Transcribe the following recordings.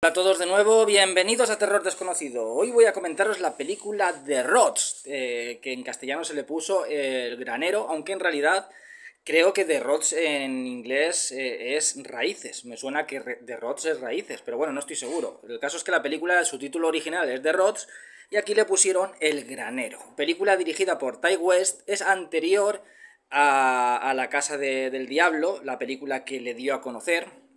Hola a todos de nuevo, bienvenidos a Terror Desconocido. Hoy voy a comentaros la película de Rods, eh, que en castellano se le puso El Granero, aunque en realidad creo que The Rods en inglés eh, es Raíces. Me suena que The Rods es Raíces, pero bueno, no estoy seguro. El caso es que la película, su título original es The Rods, y aquí le pusieron El Granero. Película dirigida por Ty West, es anterior a, La Casa del Diablo, la película que le dio a conocer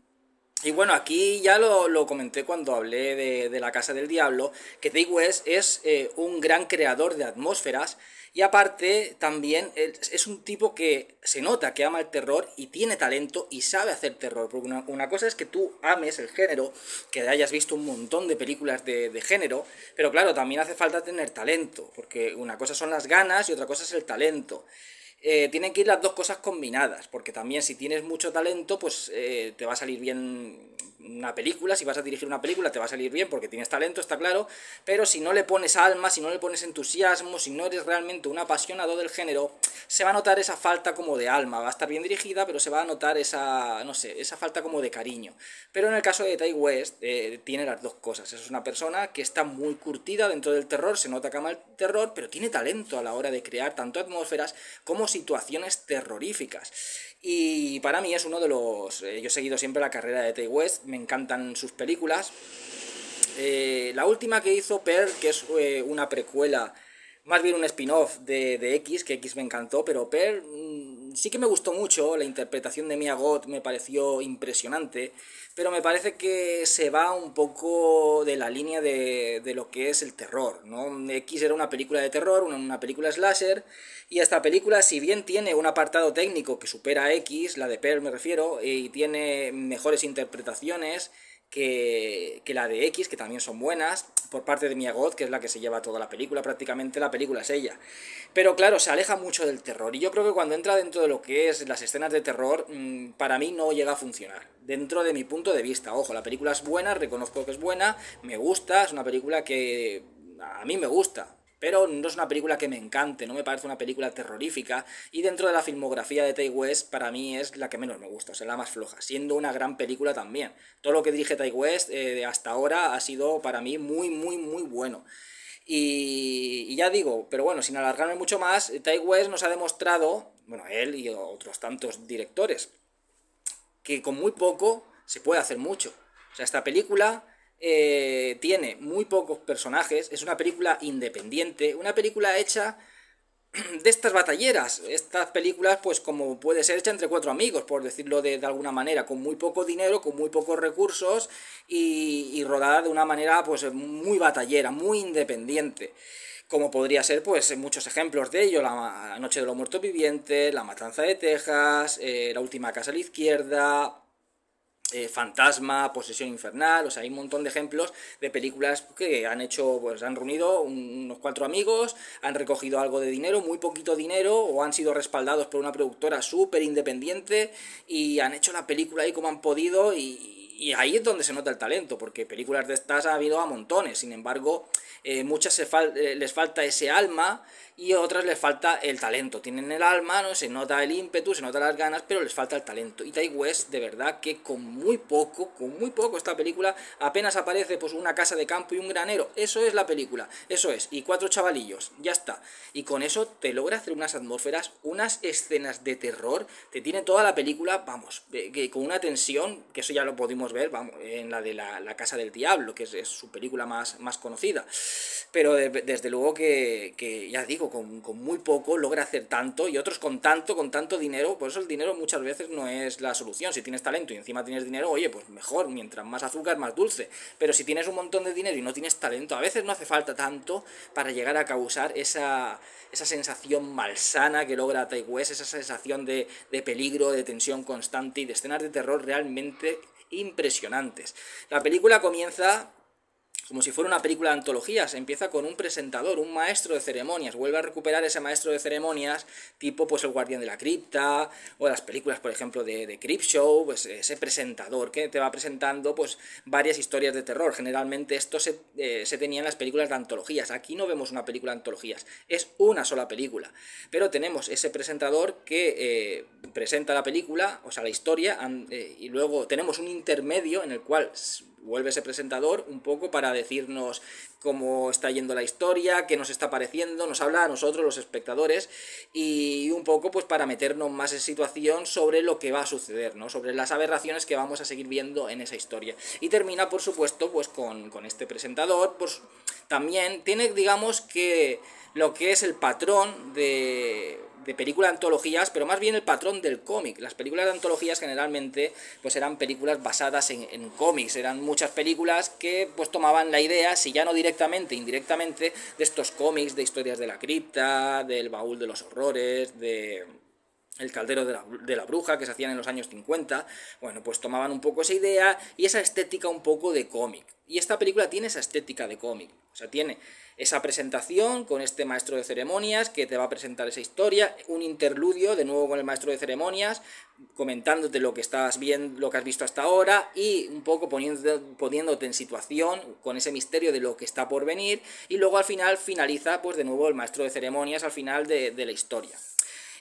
y bueno, aquí ya lo, lo comenté cuando hablé de, La Casa del Diablo, que Dave West es eh, un gran creador de atmósferas y aparte también es un tipo que se nota que ama el terror y tiene talento y sabe hacer terror. Porque una, cosa es que tú ames el género, que hayas visto un montón de películas de, de, género, pero claro, también hace falta tener talento, porque una cosa son las ganas y otra cosa es el talento. Eh, tienen que ir las dos cosas combinadas, porque también si tienes mucho talento, pues eh, te va a salir bien una película, si vas a dirigir una película te va a salir bien porque tienes talento, está claro, pero si no le pones alma, si no le pones entusiasmo, si no eres realmente un apasionado del género, se va a notar esa falta como de alma, va a estar bien dirigida, pero se va a notar esa, no sé, esa falta como de cariño. Pero en el caso de Ty West eh, tiene las dos cosas, es una persona que está muy curtida dentro del terror, se nota que ama el terror, pero tiene talento a la hora de crear tanto atmósferas como situaciones terroríficas. Y para mí es uno de los... Eh, yo he seguido siempre la carrera de Tay West, me encantan sus películas. Eh, la última que hizo Per, que es eh, una precuela, más bien un spin-off de, X, que X me encantó, pero Per mm, sí que me gustó mucho, la interpretación de Mia Goth me pareció impresionante pero me parece que se va un poco de la línea de, de lo que es el terror. ¿no? X era una película de terror, una, una película slasher, y esta película, si bien tiene un apartado técnico que supera a X, la de Pearl me refiero, eh, y tiene mejores interpretaciones, que, la de X, que también son buenas, por parte de Mia God, que es la que se lleva toda la película, prácticamente la película es ella. Pero claro, se aleja mucho del terror, y yo creo que cuando entra dentro de lo que es las escenas de terror, mm, para mí no llega a funcionar, dentro de mi punto de vista. Ojo, la película es buena, reconozco que es buena, me gusta, es una película que a mí me gusta, pero no es una película que me encante, no me parece una película terrorífica, y dentro de la filmografía de Tay West, para mí es la que menos me gusta, o sea, la más floja, siendo una gran película también. Todo lo que dirige Ty West eh, hasta ahora ha sido para mí muy, muy, muy bueno. Y, y, ya digo, pero bueno, sin alargarme mucho más, Ty West nos ha demostrado, bueno, él y otros tantos directores, que con muy poco se puede hacer mucho. O sea, esta película eh, tiene muy pocos personajes, es una película independiente, una película hecha de estas batalleras, estas películas pues como puede ser hecha entre cuatro amigos, por decirlo de, alguna manera, con muy poco dinero, con muy pocos recursos y, rodada de una manera pues muy batallera, muy independiente como podría ser pues muchos ejemplos de ello, la Noche de los Muertos Vivientes, La Matanza de Texas, eh, La Última Casa a la Izquierda, eh, fantasma, Posesión Infernal, o sea, hay un montón de ejemplos de películas que han hecho, pues han reunido unos cuatro amigos, han recogido algo de dinero, muy poquito dinero, o han sido respaldados por una productora súper independiente y han hecho la película ahí como han podido y, ahí es donde se nota el talento, porque películas de estas ha habido a montones, sin embargo, eh, muchas eh, les falta ese alma y otras les falta el talento. Tienen el alma, ¿no? se nota el ímpetu, se nota las ganas, pero les falta el talento. Y Tai West, de verdad, que con muy poco, con muy poco esta película, apenas aparece pues una casa de campo y un granero. Eso es la película, eso es. Y cuatro chavalillos, ya está. Y con eso te logra hacer unas atmósferas, unas escenas de terror. Te tiene toda la película, vamos, que con una tensión, que eso ya lo pudimos ver, vamos, en la de la, Casa del Diablo, que es, su película más, más conocida. Pero desde luego que, que ya digo, con, muy poco logra hacer tanto y otros con tanto, con tanto dinero. Por eso el dinero muchas veces no es la solución. Si tienes talento y encima tienes dinero, oye, pues mejor, mientras más azúcar, más dulce. Pero si tienes un montón de dinero y no tienes talento, a veces no hace falta tanto para llegar a causar esa, sensación malsana que logra Taiwes, esa sensación de, de peligro, de tensión constante y de escenas de terror realmente impresionantes. La película comienza como si fuera una película de antologías. Empieza con un presentador, un maestro de ceremonias. Vuelve a recuperar ese maestro de ceremonias, tipo pues el guardián de la cripta, o las películas, por ejemplo, de, de Show, pues ese presentador que te va presentando pues varias historias de terror. Generalmente esto eh, se, tenía en las películas de antologías. Aquí no vemos una película de antologías, es una sola película. Pero tenemos ese presentador que eh, presenta la película, o sea, la historia, eh, y luego tenemos un intermedio en el cual vuelve ese presentador un poco para decirnos cómo está yendo la historia, qué nos está pareciendo, nos habla a nosotros los espectadores y un poco pues para meternos más en situación sobre lo que va a suceder, ¿no? sobre las aberraciones que vamos a seguir viendo en esa historia. Y termina por supuesto pues con, este presentador, pues también tiene digamos que lo que es el patrón de de películas de antologías, pero más bien el patrón del cómic. Las películas de antologías generalmente pues eran películas basadas en, en cómics, eran muchas películas que pues tomaban la idea, si ya no directamente, indirectamente, de estos cómics, de historias de la cripta, del baúl de los horrores, de el caldero de la, bruja que se hacían en los años 50, bueno, pues tomaban un poco esa idea y esa estética un poco de cómic. Y esta película tiene esa estética de cómic, o sea, tiene esa presentación con este maestro de ceremonias que te va a presentar esa historia, un interludio de nuevo con el maestro de ceremonias, comentándote lo que estás viendo, lo que has visto hasta ahora y un poco poniéndote, en situación con ese misterio de lo que está por venir y luego al final finaliza pues de nuevo el maestro de ceremonias al final de, de la historia.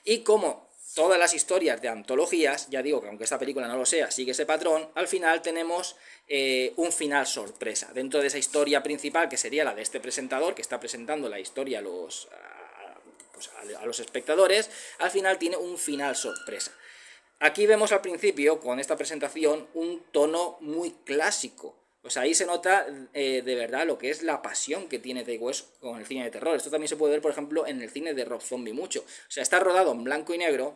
Y como todas las historias de antologías, ya digo que aunque esta película no lo sea, sigue ese patrón, al final tenemos eh, un final sorpresa. Dentro de esa historia principal, que sería la de este presentador, que está presentando la historia a los, a pues, los espectadores, al final tiene un final sorpresa. Aquí vemos al principio, con esta presentación, un tono muy clásico pues ahí se nota eh, de verdad lo que es la pasión que tiene de West con el cine de terror. Esto también se puede ver, por ejemplo, en el cine de Rob Zombie mucho. O sea, está rodado en blanco y negro,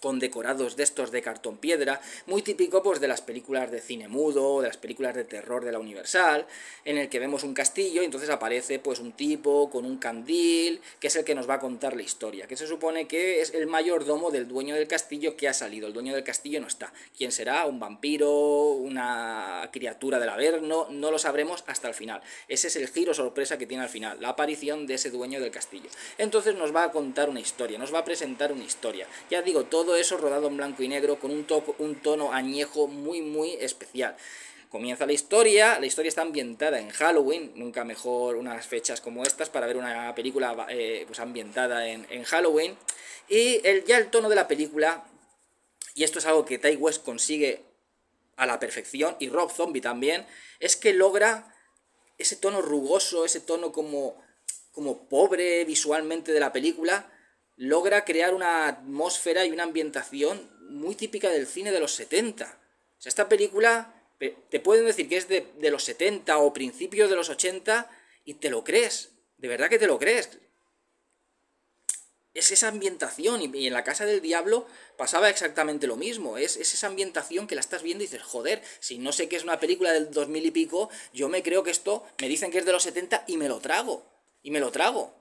con decorados de estos de cartón piedra, muy típico pues de las películas de cine mudo, de las películas de terror de la Universal, en el que vemos un castillo y entonces aparece pues un tipo con un candil, que es el que nos va a contar la historia, que se supone que es el mayordomo del dueño del castillo que ha salido, el dueño del castillo no está. ¿Quién será? ¿Un vampiro? ¿Una criatura del Averno? No lo sabremos hasta el final. Ese es el giro sorpresa que tiene al final, la aparición de ese dueño del castillo. Entonces nos va a contar una historia, nos va a presentar una historia. Ya digo, todo eso rodado en blanco y negro con un, un tono añejo muy muy especial comienza la historia, la historia está ambientada en Halloween, nunca mejor unas fechas como estas para ver una película eh, pues ambientada en, Halloween, y el, ya el tono de la película, y esto es algo que Tai West consigue a la perfección, y Rob Zombie también, es que logra ese tono rugoso, ese tono como, como pobre visualmente de la película, logra crear una atmósfera y una ambientación muy típica del cine de los 70. O sea, esta película te pueden decir que es de, los 70 o principios de los 80 y te lo crees, de verdad que te lo crees. Es esa ambientación y, en la casa del diablo pasaba exactamente lo mismo. Es, esa ambientación que la estás viendo y dices, joder, si no sé que es una película del 2000 y pico, yo me creo que esto me dicen que es de los 70 y me lo trago. Y me lo trago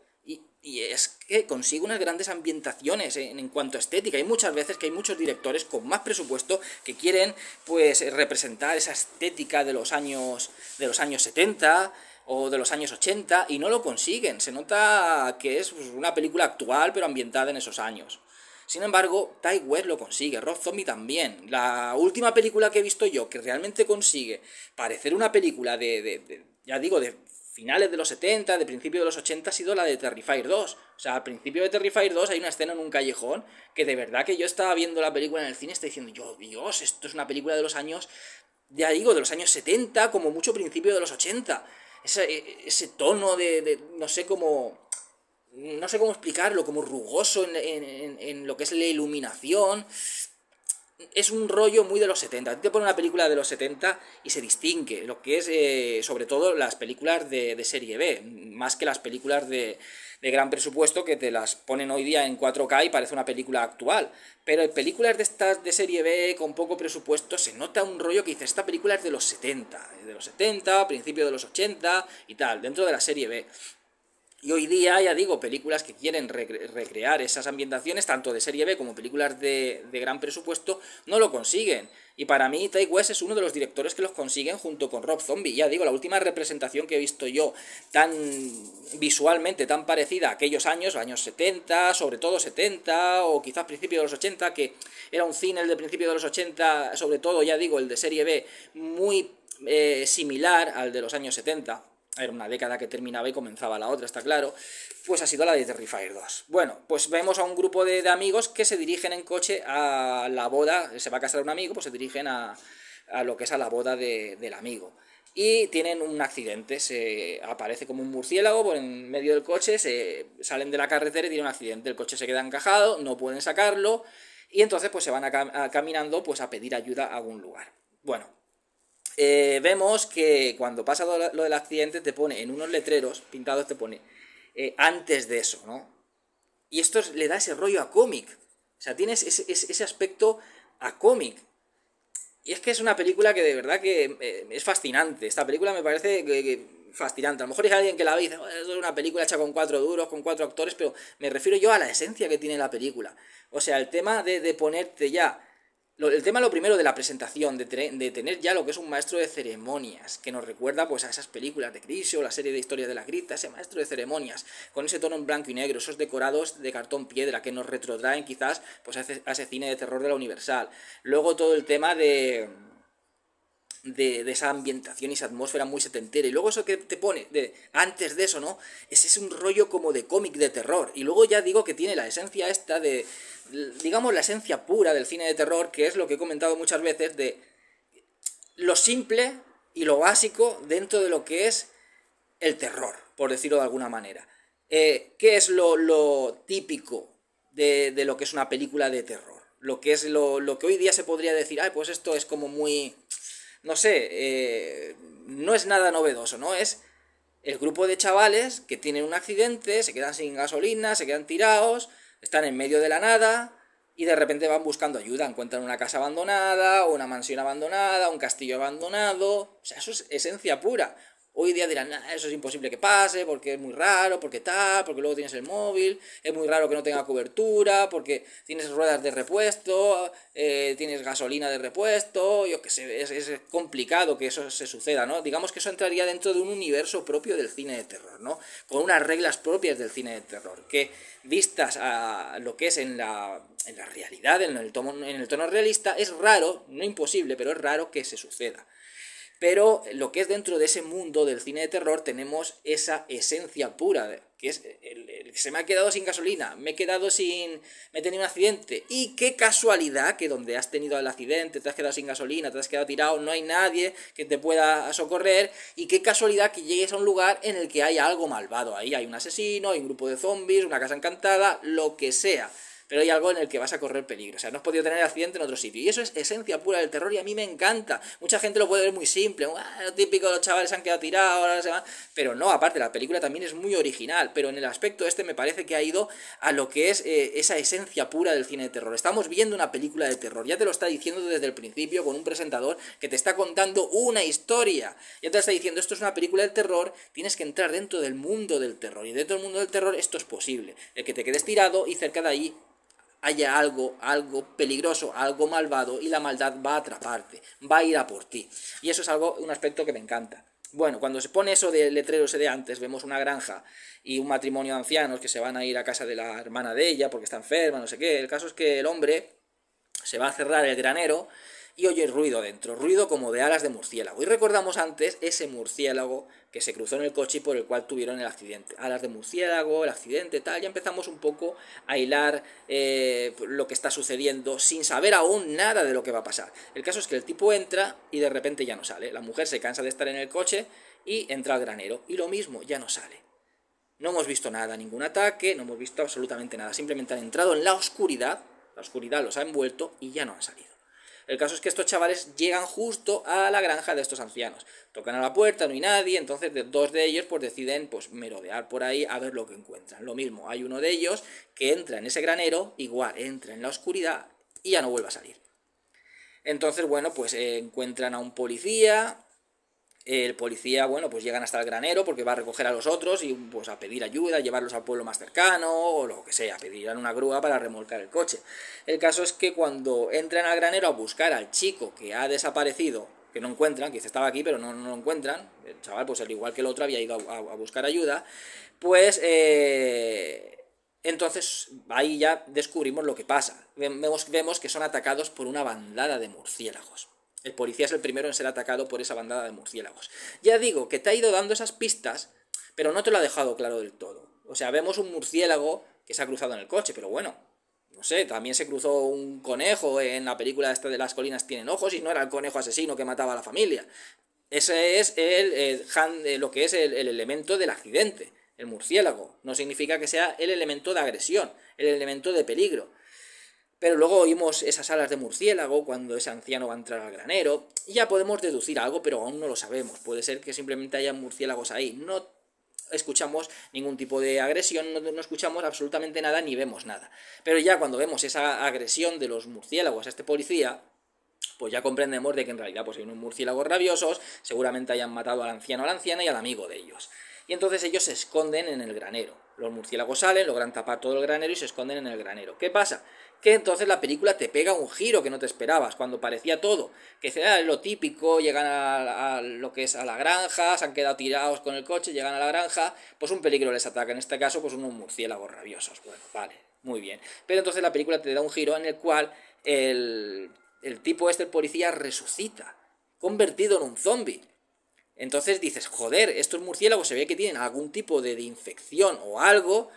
y es que consigue unas grandes ambientaciones en, cuanto a estética. Hay muchas veces que hay muchos directores con más presupuesto que quieren pues representar esa estética de los años de los años 70 o de los años 80 y no lo consiguen. Se nota que es pues, una película actual pero ambientada en esos años. Sin embargo, Ty West lo consigue, Rob Zombie también. La última película que he visto yo que realmente consigue parecer una película de, de ya digo, de finales de los 70, de principio de los 80 ha sido la de Terrifier 2. O sea, al principio de Terrifier 2 hay una escena en un callejón que de verdad que yo estaba viendo la película en el cine y estaba diciendo, yo, Dios, esto es una película de los años, ya digo, de los años 70, como mucho principio de los 80. E, ese, tono de, no sé cómo, no sé cómo explicarlo, como rugoso en lo que es la iluminación es un rollo muy de los 70. te pone una película de los 70 y se distingue lo que es, eh, sobre todo, las películas de, serie B, más que las películas de, de, gran presupuesto que te las ponen hoy día en 4K y parece una película actual. Pero en películas de estas de serie B con poco presupuesto se nota un rollo que dice, esta película es de los 70, eh, de los 70, principios de los 80 y tal, dentro de la serie B. Y hoy día, ya digo, películas que quieren recrear esas ambientaciones, tanto de serie B como películas de, gran presupuesto, no lo consiguen. Y para mí, Ty West es uno de los directores que los consiguen junto con Rob Zombie. Ya digo, la última representación que he visto yo tan visualmente, tan parecida a aquellos años, años 70, sobre todo 70, o quizás principio de los 80, que era un cine el de principios de los 80, sobre todo, ya digo, el de serie B, muy eh, similar al de los años 70 era una década que terminaba y comenzaba la otra, está claro, pues ha sido la de Terrifier 2. Bueno, pues vemos a un grupo de, amigos que se dirigen en coche a la boda, se va a casar un amigo, pues se dirigen a, lo que es a la boda del amigo. Y tienen un accidente, se aparece como un murciélago por en medio del coche, se salen de la carretera y tienen un accidente, el coche se queda encajado, no pueden sacarlo, y entonces pues se van caminando pues a pedir ayuda a algún lugar. Bueno, eh, vemos que cuando pasa lo, del accidente te pone en unos letreros pintados, te pone eh, antes de eso, ¿no? Y esto le da ese rollo a cómic. O sea, tienes ese, aspecto a cómic. Y es que es una película que de verdad que eh, es fascinante. Esta película me parece fascinante. A lo mejor es alguien que la ve y dice, es una película hecha con cuatro duros, con cuatro actores, pero me refiero yo a la esencia que tiene la película. O sea, el tema de, de ponerte ya el tema, lo primero, de la presentación, de, tener ya lo que es un maestro de ceremonias, que nos recuerda pues a esas películas de Crisio, la serie de historia de la grita, ese maestro de ceremonias, con ese tono en blanco y negro, esos decorados de cartón piedra que nos retrotraen quizás pues, a ese cine de terror de la Universal. Luego todo el tema de de, esa ambientación y esa atmósfera muy setentera. Y luego eso que te pone de, antes de eso, ¿no? Ese es un rollo como de cómic de terror. Y luego ya digo que tiene la esencia esta de, digamos, la esencia pura del cine de terror, que es lo que he comentado muchas veces, de lo simple y lo básico dentro de lo que es el terror, por decirlo de alguna manera. Eh, ¿Qué es lo, típico de, de, lo que es una película de terror? Lo que es lo, lo que hoy día se podría decir, ay, pues esto es como muy no sé, eh, no es nada novedoso, ¿no? Es el grupo de chavales que tienen un accidente, se quedan sin gasolina, se quedan tirados, están en medio de la nada y de repente van buscando ayuda, encuentran una casa abandonada, una mansión abandonada, un castillo abandonado, o sea, eso es esencia pura, Hoy día dirán, eso es imposible que pase, porque es muy raro, porque tal, porque luego tienes el móvil, es muy raro que no tenga cobertura, porque tienes ruedas de repuesto, eh, tienes gasolina de repuesto, yo que sé, es, complicado que eso se suceda, ¿no? Digamos que eso entraría dentro de un universo propio del cine de terror, ¿no? Con unas reglas propias del cine de terror, que vistas a lo que es en la, en la realidad, en el, tono, en el tono realista, es raro, no imposible, pero es raro que se suceda. Pero lo que es dentro de ese mundo del cine de terror tenemos esa esencia pura, que es el, se me ha quedado sin gasolina, me he quedado sin... me he tenido un accidente. Y qué casualidad que donde has tenido el accidente, te has quedado sin gasolina, te has quedado tirado, no hay nadie que te pueda socorrer. Y qué casualidad que llegues a un lugar en el que hay algo malvado. Ahí hay un asesino, hay un grupo de zombies, una casa encantada, lo que sea pero hay algo en el que vas a correr peligro. O sea, no has podido tener accidente en otro sitio. Y eso es esencia pura del terror y a mí me encanta. Mucha gente lo puede ver muy simple. lo típico, los chavales han quedado tirados, Pero no, aparte, la película también es muy original. Pero en el aspecto este me parece que ha ido a lo que es eh, esa esencia pura del cine de terror. Estamos viendo una película de terror. Ya te lo está diciendo desde el principio con un presentador que te está contando una historia. Ya te está diciendo, esto es una película de terror, tienes que entrar dentro del mundo del terror. Y dentro del mundo del terror esto es posible. El que te quedes tirado y cerca de ahí haya algo, algo peligroso, algo malvado y la maldad va a atraparte, va a ir a por ti. Y eso es algo, un aspecto que me encanta. Bueno, cuando se pone eso de letrero ese de antes, vemos una granja y un matrimonio de ancianos que se van a ir a casa de la hermana de ella porque está enferma, no sé qué. El caso es que el hombre se va a cerrar el granero y oye ruido dentro, ruido como de alas de murciélago. Y recordamos antes ese murciélago que se cruzó en el coche y por el cual tuvieron el accidente. Alas de murciélago, el accidente, tal. Ya empezamos un poco a hilar eh, lo que está sucediendo sin saber aún nada de lo que va a pasar. El caso es que el tipo entra y de repente ya no sale. La mujer se cansa de estar en el coche y entra al granero. Y lo mismo, ya no sale. No hemos visto nada, ningún ataque, no hemos visto absolutamente nada. Simplemente han entrado en la oscuridad, la oscuridad los ha envuelto y ya no han salido. El caso es que estos chavales llegan justo a la granja de estos ancianos. Tocan a la puerta, no hay nadie, entonces dos de ellos pues deciden pues merodear por ahí a ver lo que encuentran. Lo mismo, hay uno de ellos que entra en ese granero, igual entra en la oscuridad y ya no vuelve a salir. Entonces, bueno, pues eh, encuentran a un policía, el policía, bueno, pues llegan hasta el granero porque va a recoger a los otros y pues a pedir ayuda, llevarlos al pueblo más cercano o lo que sea, a pedirán una grúa para remolcar el coche. El caso es que cuando entran al granero a buscar al chico que ha desaparecido, que no encuentran, que estaba aquí pero no, lo encuentran, el chaval pues al igual que el otro había ido a, buscar ayuda, pues... Eh, entonces ahí ya descubrimos lo que pasa. Vemos, vemos que son atacados por una bandada de murciélagos. El policía es el primero en ser atacado por esa bandada de murciélagos. Ya digo que te ha ido dando esas pistas, pero no te lo ha dejado claro del todo. O sea, vemos un murciélago que se ha cruzado en el coche, pero bueno, no sé, también se cruzó un conejo en la película esta de las colinas tienen ojos y no era el conejo asesino que mataba a la familia. Ese es el, eh, lo que es el elemento del accidente, el murciélago. No significa que sea el elemento de agresión, el elemento de peligro. Pero luego oímos esas alas de murciélago cuando ese anciano va a entrar al granero. ya podemos deducir algo, pero aún no lo sabemos. Puede ser que simplemente haya murciélagos ahí. No escuchamos ningún tipo de agresión, no, escuchamos absolutamente nada ni vemos nada. Pero ya cuando vemos esa agresión de los murciélagos a este policía, pues ya comprendemos de que en realidad pues, hay unos murciélagos rabiosos, seguramente hayan matado al anciano a la anciana y al amigo de ellos. Y entonces ellos se esconden en el granero. Los murciélagos salen, logran tapar todo el granero y se esconden en el granero. ¿Qué pasa? que entonces la película te pega un giro que no te esperabas, cuando parecía todo, que será lo típico, llegan a, lo que es a la granja, se han quedado tirados con el coche, llegan a la granja, pues un peligro les ataca, en este caso pues unos murciélagos rabiosos, bueno, vale, muy bien. Pero entonces la película te da un giro en el cual el, tipo este, el policía, resucita, convertido en un zombie. Entonces dices, joder, estos murciélagos se ve que tienen algún tipo de infección o algo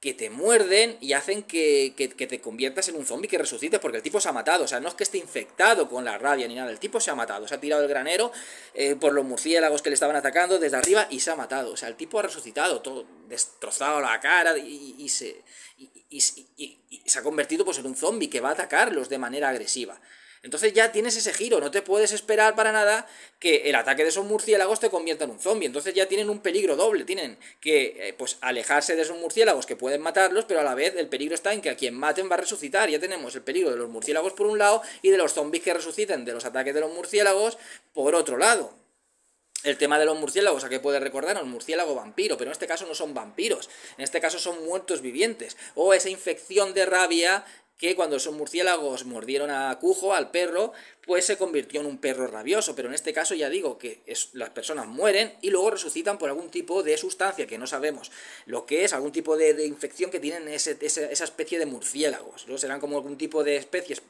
que te muerden y hacen que, te conviertas en un zombie que resucites, porque el tipo se ha matado, o sea, no es que esté infectado con la rabia ni nada, el tipo se ha matado, se ha tirado el granero eh, por los murciélagos que le estaban atacando desde arriba y se ha matado, o sea, el tipo ha resucitado, todo destrozado la cara y, se, y, se ha convertido pues, en un zombie que va a atacarlos de manera agresiva. Entonces ya tienes ese giro, no te puedes esperar para nada que el ataque de esos murciélagos te convierta en un zombie. Entonces ya tienen un peligro doble, tienen que eh, pues alejarse de esos murciélagos que pueden matarlos, pero a la vez el peligro está en que a quien maten va a resucitar. Ya tenemos el peligro de los murciélagos por un lado y de los zombies que resuciten de los ataques de los murciélagos por otro lado. El tema de los murciélagos, ¿a qué puede recordarnos? Murciélago vampiro, pero en este caso no son vampiros, en este caso son muertos vivientes. O esa infección de rabia que cuando son murciélagos mordieron a Cujo, al perro, pues se convirtió en un perro rabioso, pero en este caso ya digo que las personas mueren y luego resucitan por algún tipo de sustancia que no sabemos lo que es, algún tipo de, infección que tienen esa especie de murciélagos, ¿no? serán como algún tipo de especies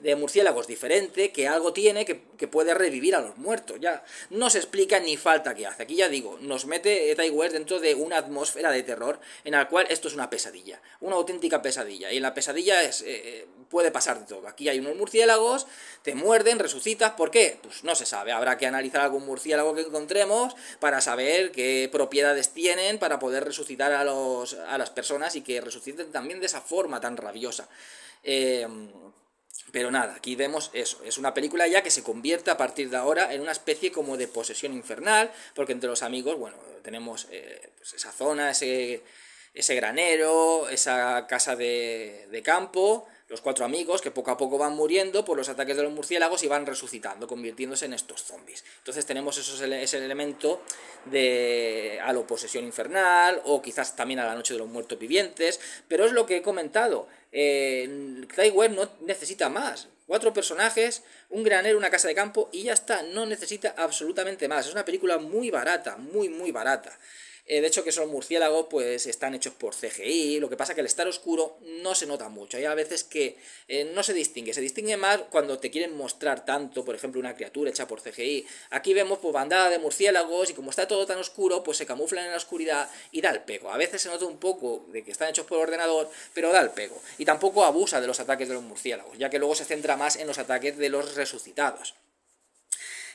de murciélagos diferente que algo tiene que, puede revivir a los muertos, ya no se explica ni falta que hace, aquí ya digo, nos mete Eta dentro de una atmósfera de terror en la cual esto es una pesadilla, una auténtica pesadilla, y en la pesadilla es, eh, eh, puede pasar de todo, aquí hay unos murciélagos, te muerden, resucitas, ¿por qué? Pues no se sabe, habrá que analizar algún murciélago que encontremos para saber qué propiedades tienen para poder resucitar a, las personas y que resuciten también de esa forma tan rabiosa. Em, pero nada, aquí vemos eso. Es una película ya que se convierte a partir de ahora en una especie como de posesión infernal, porque entre los amigos, bueno, tenemos eh, pues esa zona, ese, ese granero, esa casa de, de campo, los cuatro amigos que poco a poco van muriendo por los ataques de los murciélagos y van resucitando, convirtiéndose en estos zombies. Entonces tenemos esos, ese elemento de a la posesión infernal o quizás también a la noche de los muertos vivientes, pero es lo que he comentado. Eh, Web no necesita más. Cuatro personajes, un granero, una casa de campo y ya está. No necesita absolutamente más. Es una película muy barata, muy, muy barata. Eh, de hecho, que son murciélagos pues están hechos por CGI, lo que pasa que el estar oscuro no se nota mucho. Hay a veces que eh, no se distingue, se distingue más cuando te quieren mostrar tanto, por ejemplo, una criatura hecha por CGI. Aquí vemos pues bandada de murciélagos y como está todo tan oscuro, pues se camuflan en la oscuridad y da el pego. A veces se nota un poco de que están hechos por ordenador, pero da el pego. Y tampoco abusa de los ataques de los murciélagos, ya que luego se centra más en los ataques de los resucitados.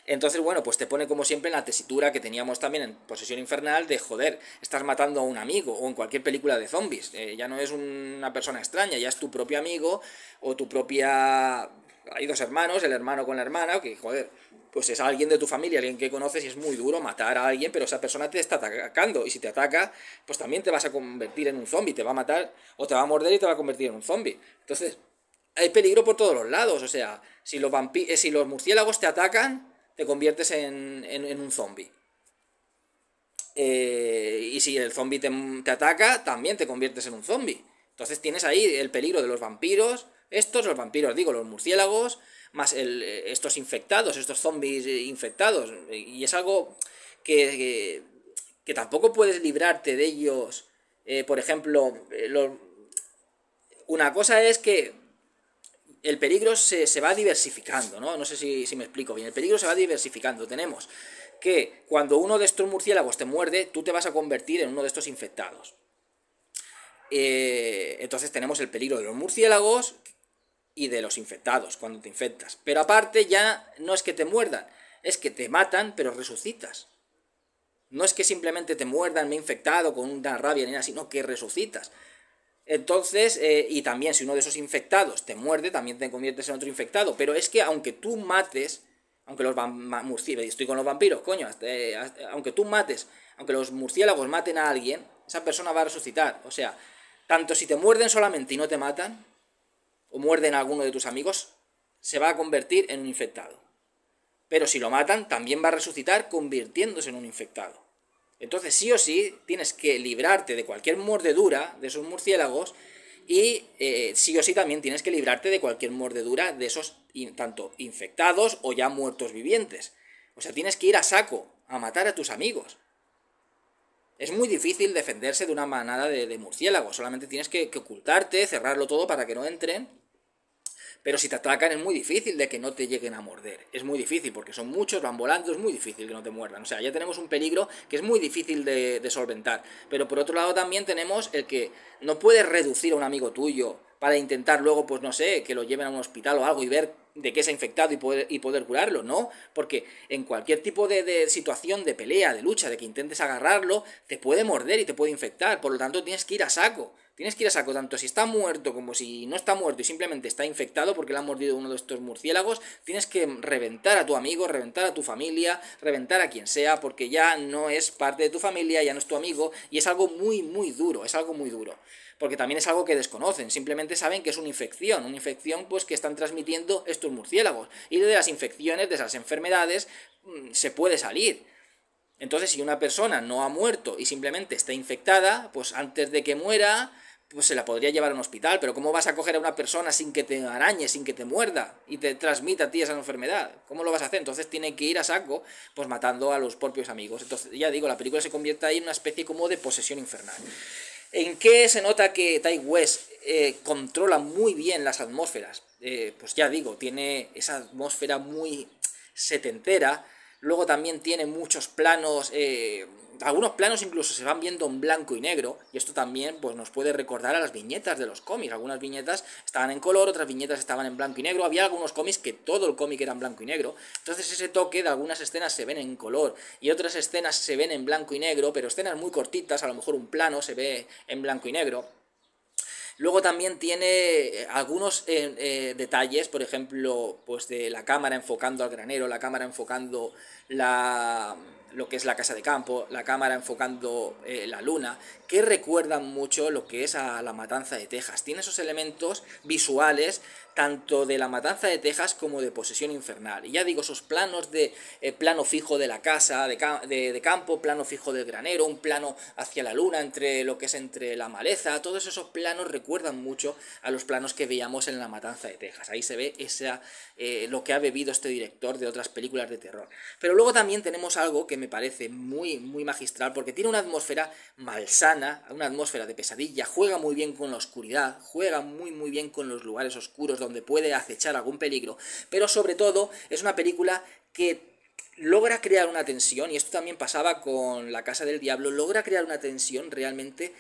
Entonces, bueno, pues te pone como siempre en la tesitura que teníamos también en Posesión Infernal de, joder, estás matando a un amigo o en cualquier película de zombies. Eh, ya no es una persona extraña, ya es tu propio amigo o tu propia... Hay dos hermanos, el hermano con la hermana, que, joder, pues es alguien de tu familia, alguien que conoces y es muy duro matar a alguien, pero esa persona te está atacando y si te ataca, pues también te vas a convertir en un zombie, te va a matar o te va a morder y te va a convertir en un zombie. Entonces, hay peligro por todos los lados, o sea, si los, vampi eh, si los murciélagos te atacan, te conviertes en, en, un zombie. Eh, y si el zombie te, ataca, también te conviertes en un zombie. Entonces tienes ahí el peligro de los vampiros, estos, los vampiros, digo, los murciélagos, más eh, estos infectados, estos zombies eh, infectados. Y es algo que, que, tampoco puedes librarte de ellos. por ejemplo, una cosa es que el peligro se, va diversificando, ¿no? No sé si, me explico bien. El peligro se va diversificando. Tenemos que cuando uno de estos murciélagos te muerde, tú te vas a convertir en uno de estos infectados. Eh, entonces tenemos el peligro de los murciélagos y de los infectados cuando te infectas. Pero aparte ya no es que te muerdan, es que te matan pero resucitas. No es que simplemente te muerdan, me he infectado con una rabia ni nada, sino que resucitas. Entonces, eh, y también si uno de esos infectados te muerde, también te conviertes en otro infectado. Pero es que aunque tú mates, aunque los estoy con los vampiros, coño, eh, aunque tú mates, aunque los murciélagos maten a alguien, esa persona va a resucitar. O sea, tanto si te muerden solamente y no te matan, o muerden a alguno de tus amigos, se va a convertir en un infectado. Pero si lo matan, también va a resucitar convirtiéndose en un infectado. Entonces sí o sí tienes que librarte de cualquier mordedura de esos murciélagos y eh, sí o sí también tienes que librarte de cualquier mordedura de esos tanto infectados o ya muertos vivientes. O sea, tienes que ir a saco, a matar a tus amigos. Es muy difícil defenderse de una manada de, murciélagos, solamente tienes que ocultarte, cerrarlo todo para que no entren pero si te atacan es muy difícil de que no te lleguen a morder. Es muy difícil porque son muchos, van volando, es muy difícil que no te muerdan. O sea, ya tenemos un peligro que es muy difícil de, solventar. Pero por otro lado también tenemos el que no puedes reducir a un amigo tuyo para intentar luego, pues no sé, que lo lleven a un hospital o algo y ver de qué se ha infectado y poder, poder curarlo, ¿no? Porque en cualquier tipo de, situación de pelea, de lucha, de que intentes agarrarlo, te puede morder y te puede infectar, por lo tanto tienes que ir a saco. Tienes que ir a saco tanto si está muerto como si no está muerto y simplemente está infectado porque le ha mordido uno de estos murciélagos. Tienes que reventar a tu amigo, reventar a tu familia, reventar a quien sea porque ya no es parte de tu familia, ya no es tu amigo y es algo muy, muy duro, es algo muy duro. Porque también es algo que desconocen, simplemente saben que es una infección, una infección pues que están transmitiendo estos murciélagos. Y de las infecciones, de esas enfermedades, mm, se puede salir. Entonces, si una persona no ha muerto y simplemente está infectada, pues antes de que muera, pues se la podría llevar a un hospital, pero ¿cómo vas a coger a una persona sin que te arañe, sin que te muerda y te transmita a ti esa enfermedad? ¿Cómo lo vas a hacer? Entonces tiene que ir a saco, pues matando a los propios amigos. Entonces, ya digo, la película se convierte ahí en una especie como de posesión infernal. ¿En qué se nota que Tai West eh, controla muy bien las atmósferas? Eh, pues ya digo, tiene esa atmósfera muy setentera. Luego también tiene muchos planos eh, algunos planos incluso se van viendo en blanco y negro, y esto también pues, nos puede recordar a las viñetas de los cómics. Algunas viñetas estaban en color, otras viñetas estaban en blanco y negro. Había algunos cómics que todo el cómic era en blanco y negro. Entonces ese toque de algunas escenas se ven en color y otras escenas se ven en blanco y negro, pero escenas muy cortitas, a lo mejor un plano se ve en blanco y negro. Luego también tiene eh, algunos eh, eh, detalles, por ejemplo, pues de la cámara enfocando al granero, la cámara enfocando la, lo que es la casa de campo, la cámara enfocando eh, la luna, que recuerdan mucho lo que es a la matanza de Texas. Tiene esos elementos visuales tanto de la matanza de Texas como de posesión infernal. Y ya digo, esos planos de eh, plano fijo de la casa, de, campo, plano fijo del granero, un plano hacia la luna, entre lo que es entre la maleza, todos esos planos recuerdan mucho a los planos que veíamos en la matanza de Texas. Ahí se ve esa, eh, lo que ha bebido este director de otras películas de terror. Pero luego también tenemos algo que me parece muy, muy magistral, porque tiene una atmósfera malsana, una atmósfera de pesadilla, juega muy bien con la oscuridad, juega muy, muy bien con los lugares oscuros donde puede acechar algún peligro, pero sobre todo es una película que logra crear una tensión, y esto también pasaba con La Casa del Diablo, logra crear una tensión realmente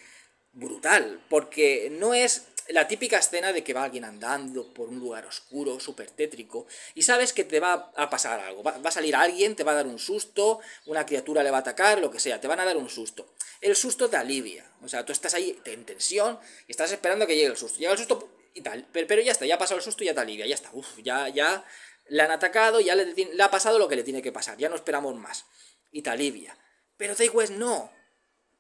brutal, porque no es la típica escena de que va alguien andando por un lugar oscuro, súper tétrico, y sabes que te va a pasar algo, va, a salir alguien, te va a dar un susto, una criatura le va a atacar, lo que sea, te van a dar un susto. El susto te alivia, o sea, tú estás ahí en tensión y estás esperando que llegue el susto. Llega el susto, y tal. Pero, ya está, ya ha pasado el susto y ya está alivia, ya está. uff, ya, ya le han atacado, ya le, ha pasado lo que le tiene que pasar, ya no esperamos más. Y te alivia. Pero West no.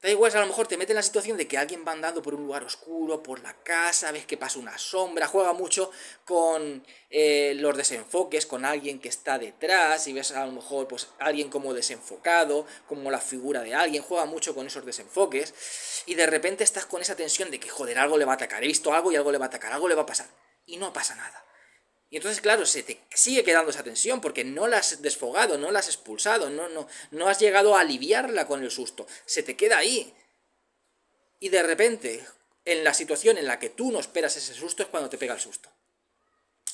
Da igual, a lo mejor te mete en la situación de que alguien va andando por un lugar oscuro, por la casa, ves que pasa una sombra, juega mucho con eh, los desenfoques, con alguien que está detrás, y ves a lo mejor pues alguien como desenfocado, como la figura de alguien, juega mucho con esos desenfoques, y de repente estás con esa tensión de que joder, algo le va a atacar, he visto algo y algo le va a atacar, algo le va a pasar, y no pasa nada. Y entonces, claro, se te sigue quedando esa tensión porque no la has desfogado, no la has expulsado, no, no, no has llegado a aliviarla con el susto. Se te queda ahí. Y de repente, en la situación en la que tú no esperas ese susto es cuando te pega el susto.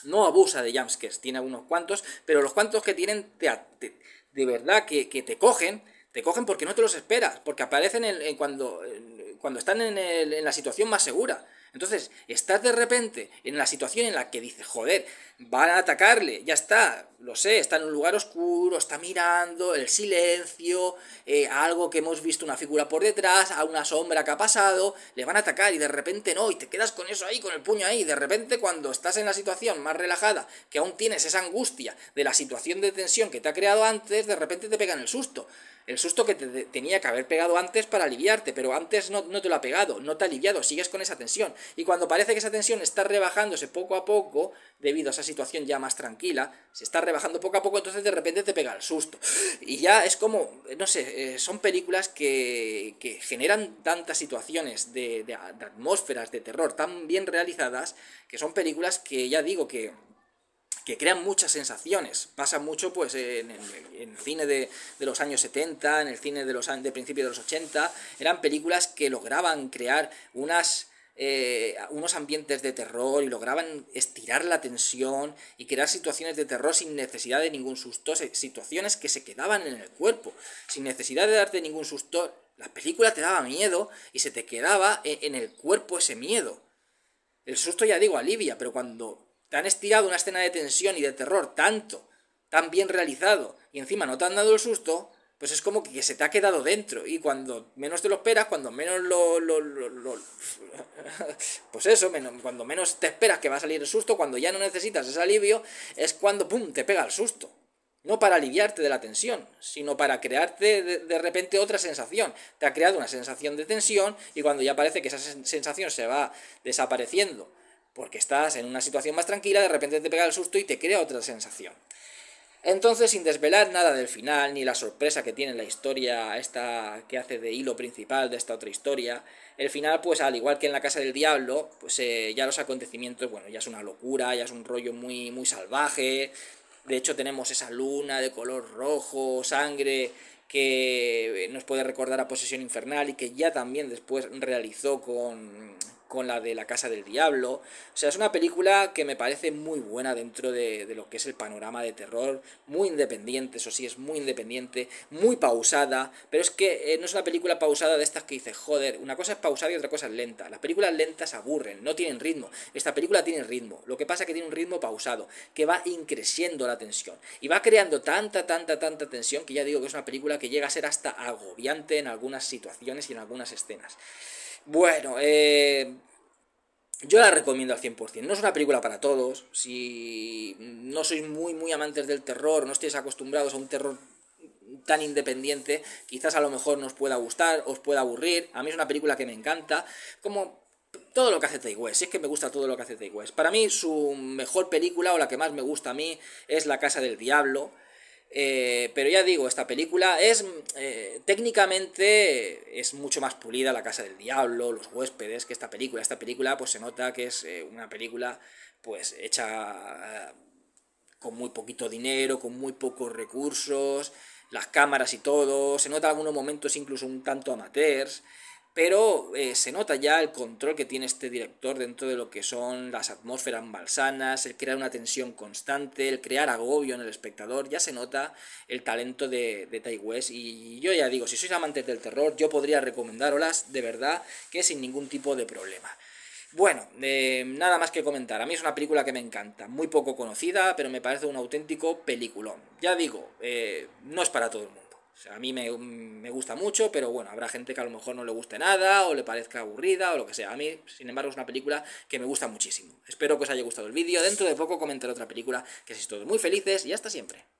No abusa de jumpscares, tiene algunos cuantos, pero los cuantos que tienen, de verdad que, te cogen, te cogen porque no te los esperas, porque aparecen en, cuando, cuando están en, en la situación más segura. Entonces, estás de repente en la situación en la que dices, joder, van a atacarle, ya está, lo sé, está en un lugar oscuro, está mirando, el silencio, eh, algo que hemos visto una figura por detrás, a una sombra que ha pasado, le van a atacar y de repente no, y te quedas con eso ahí, con el puño ahí, y de repente cuando estás en la situación más relajada, que aún tienes esa angustia de la situación de tensión que te ha creado antes, de repente te pegan el susto el susto que te, tenía que haber pegado antes para aliviarte, pero antes no, te lo ha pegado, no te ha aliviado, sigues con esa tensión. Y cuando parece que esa tensión está rebajándose poco a poco, debido a esa situación ya más tranquila, se está rebajando poco a poco, entonces de repente te pega el susto. Y ya es como, no sé, eh, son películas que, generan tantas situaciones de atmósferas de terror tan bien realizadas, que son películas que ya digo que que crean muchas sensaciones. Pasa mucho pues en, el cine de, los años 70, en el cine de los de principios de los 80, eran películas que lograban crear unas eh, unos ambientes de terror y lograban estirar la tensión y crear situaciones de terror sin necesidad de ningún susto, situaciones que se quedaban en el cuerpo, sin necesidad de darte ningún susto. La película te daba miedo y se te quedaba e, en el cuerpo ese miedo. El susto, ya digo, alivia, pero cuando te han estirado una escena de tensión y de terror tanto, tan bien realizado, y encima no te han dado el susto, pues es como que se te ha quedado dentro. Y cuando menos te lo esperas, cuando menos lo. pues eso, cuando menos te esperas que va a salir el susto, cuando ya no necesitas ese alivio, es cuando ¡pum! te pega el susto. No para aliviarte de la tensión, sino para crearte de repente otra sensación. Te ha creado una sensación de tensión y cuando ya parece que esa sensación se va desapareciendo porque estás en una situación más tranquila, de repente te pega el susto y te crea otra sensación. Entonces, sin desvelar nada del final, ni la sorpresa que tiene la historia esta que hace de hilo principal de esta otra historia, el final, pues al igual que en la Casa del Diablo, pues eh, ya los acontecimientos, bueno, ya es una locura, ya es un rollo muy, muy salvaje. De hecho, tenemos esa luna de color rojo, sangre, que nos puede recordar a Posesión Infernal y que ya también después realizó con, con la de La Casa del Diablo. O sea, es una película que me parece muy buena dentro de, lo que es el panorama de terror. Muy independiente, eso sí, es muy independiente, muy pausada. Pero es que eh, no es una película pausada de estas que dices, joder, una cosa es pausada y otra cosa es lenta. Las películas lentas aburren, no tienen ritmo. Esta película tiene ritmo. Lo que pasa es que tiene un ritmo pausado, que va increciendo la tensión. Y va creando tanta, tanta, tanta tensión que ya digo que es una película que llega a ser hasta agobiante en algunas situaciones y en algunas escenas. Bueno, eh, yo la recomiendo al 100%. No es una película para todos. Si no sois muy, muy amantes del terror, no estéis acostumbrados a un terror tan independiente, quizás a lo mejor nos pueda gustar, os pueda aburrir. A mí es una película que me encanta. Como todo lo que hace Tay West, si es que me gusta todo lo que hace Tay Para mí su mejor película o la que más me gusta a mí es La Casa del Diablo. Eh, pero ya digo, esta película es eh, técnicamente es mucho más pulida La Casa del Diablo, Los Huéspedes, que esta película. Esta película pues se nota que es eh, una película pues hecha con muy poquito dinero, con muy pocos recursos, las cámaras y todo. Se nota en algunos momentos incluso un tanto amateurs pero eh, se nota ya el control que tiene este director dentro de lo que son las atmósferas malsanas, el crear una tensión constante, el crear agobio en el espectador, ya se nota el talento de, de y yo ya digo, si sois amantes del terror, yo podría recomendarolas de verdad que sin ningún tipo de problema. Bueno, eh, nada más que comentar. A mí es una película que me encanta, muy poco conocida, pero me parece un auténtico peliculón. Ya digo, eh, no es para todo el mundo a mí me, me, gusta mucho, pero bueno, habrá gente que a lo mejor no le guste nada o le parezca aburrida o lo que sea. A mí, sin embargo, es una película que me gusta muchísimo. Espero que os haya gustado el vídeo. Dentro de poco comentaré otra película que sois todos muy felices y hasta siempre.